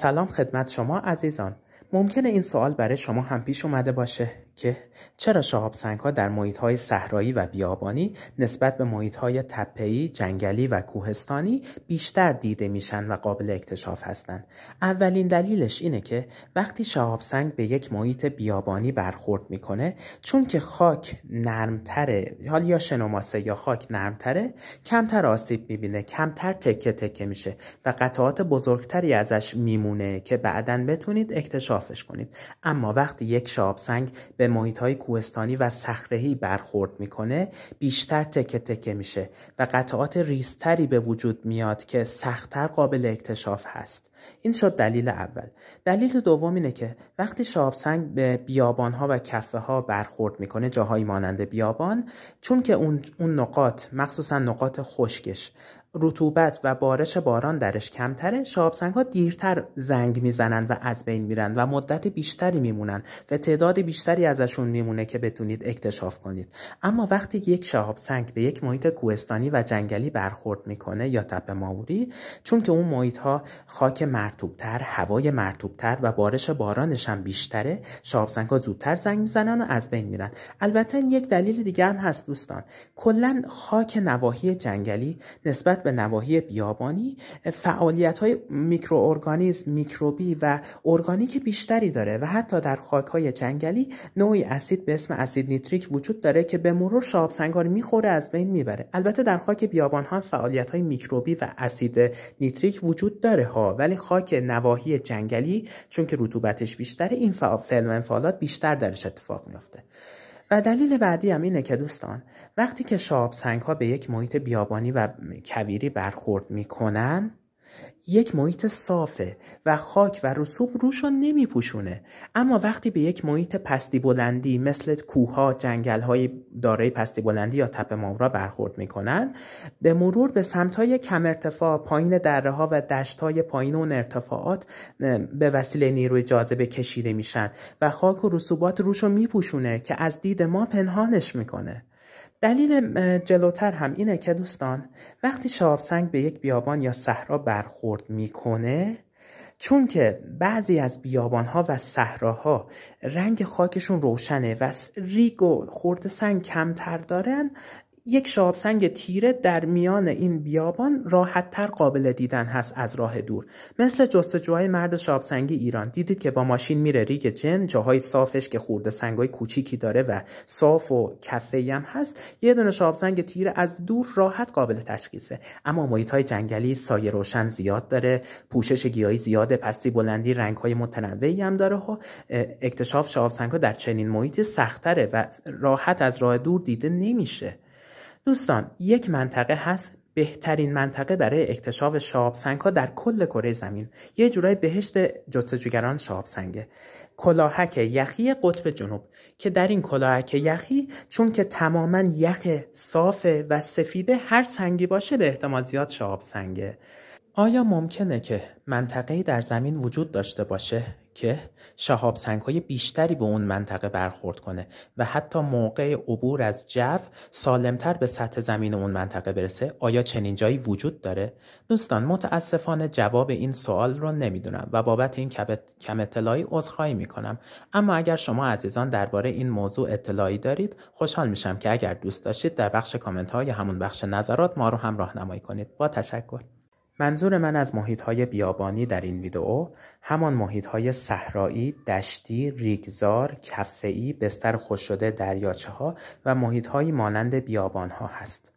سلام خدمت شما عزیزان ممکنه این سوال برای شما هم پیش اومده باشه که چرا شهاب ها در محیط های صحرایی و بیابانی نسبت به محیط های تپه‌ای، جنگلی و کوهستانی بیشتر دیده میشن و قابل اکتشاف هستند. اولین دلیلش اینه که وقتی شهاب سنگ به یک محیط بیابانی برخورد میکنه چون که خاک نرمتره، حال یا شنوماسه یا خاک نرمتره، کمتر آسیب میبینه، کمتر تکه تکه میشه و قطعات بزرگتری ازش میمونه که بعدا بتونید اکتشافش کنید. اما وقتی یک شهاب سنگ به به های کوهستانی و صخره‌ای برخورد میکنه بیشتر تکه تکه میشه و قطعات ریزتری به وجود میاد که سختتر قابل اکتشاف هست این شد دلیل اول دلیل دوم اینه که وقتی شابسنگ به بیابان ها و کفه ها برخورد میکنه جاهایی مانند بیابان چون که اون, اون نقاط مخصوصا نقاط خشکش رطوبت و بارش باران درش کمتره شابسنگ ها دیرتر زنگ میزنن و از بین میرن و مدت بیشتری میمونن و تعداد بیشتری ازشون میمونه که بتونید اکتشاف کنید اما وقتی یک شابسنگ به یک محیط کوهستانی و جنگلی برخورد میکنه یا تپه ماوری چون که اون محیط ها خاک مرتوبتر هوای مرتوبتر و بارش بارانش هم بیشتره شابزنگ ها زودتر زنگ میزنن و از بین میرن البته یک دلیل دیگه هم هست دوستان کلا خاک نواحی جنگلی نسبت به نواحی بیابانی فعالیت های میکروارگانیسم میکروبی و ارگانیک بیشتری داره و حتی در خاک های جنگلی نوعی اسید به اسم اسید نیتریک وجود داره که به مرور شابسنگ ها میخوره از بین میبره البته در خاک بیابان ها فعالیت های میکروبی و اسید نیتریک وجود داره ها ولی خاک نواحی جنگلی چون که رطوبتش بیشتره این فعل و انفعالات بیشتر درش اتفاق میفته و دلیل بعدی هم اینه که دوستان وقتی که شاب سنگ ها به یک محیط بیابانی و کویری برخورد میکنن یک محیط صافه و خاک و رسوب روش رو نمی اما وقتی به یک محیط پستی بلندی مثل کوها جنگل های دارای پستی بلندی یا تپه ماورا برخورد می به مرور به سمت های کم ارتفاع پایین دره ها و دشت های پایین اون ارتفاعات به وسیله نیروی جاذبه کشیده میشن و خاک و رسوبات روش رو که از دید ما پنهانش میکنه. دلیل جلوتر هم اینه که دوستان وقتی سنگ به یک بیابان یا صحرا برخورد میکنه چون که بعضی از بیابانها و صحراها رنگ خاکشون روشنه و ریگ و خورد سنگ کمتر دارن یک شابسنگ تیره در میان این بیابان راحتتر قابل دیدن هست از راه دور مثل جستجوهای مرد شابسنگ ایران دیدید که با ماشین میره ریگ جن جاهای صافش که خورده سنگای کوچیکی داره و صاف و کفه‌ای هم هست یه دونه شابسنگ تیره از دور راحت قابل تشخیصه اما محیط های جنگلی سایه روشن زیاد داره پوشش گیاهی زیاده پستی بلندی رنگ های متنوعی هم داره ها اکتشاف شابسنگا در چنین محیطی سختره و راحت از راه دور دیده نمیشه دوستان یک منطقه هست بهترین منطقه برای اکتشاف شابسنگ ها در کل کره زمین یه جورای بهشت جستجوگران شابسنگه کلاهک یخی قطب جنوب که در این کلاهک یخی چون که تماما یخ صافه و سفیده هر سنگی باشه به احتمال زیاد شابسنگه آیا ممکنه که منطقه‌ای در زمین وجود داشته باشه که شهاب های بیشتری به اون منطقه برخورد کنه و حتی موقع عبور از جو سالمتر به سطح زمین اون منطقه برسه آیا چنین جایی وجود داره دوستان متاسفانه جواب این سوال رو نمیدونم و بابت این کم اطلاعی عذرخواهی میکنم اما اگر شما عزیزان درباره این موضوع اطلاعی دارید خوشحال میشم که اگر دوست داشتید در بخش کامنت ها یا همون بخش نظرات ما رو هم راهنمایی کنید با تشکر منظور من از های بیابانی در این ویدئو همان های صحرایی، دشتی، ریگزار، کفه‌ای، بستر خوش شده دریاچه ها و های مانند بیابان ها هست.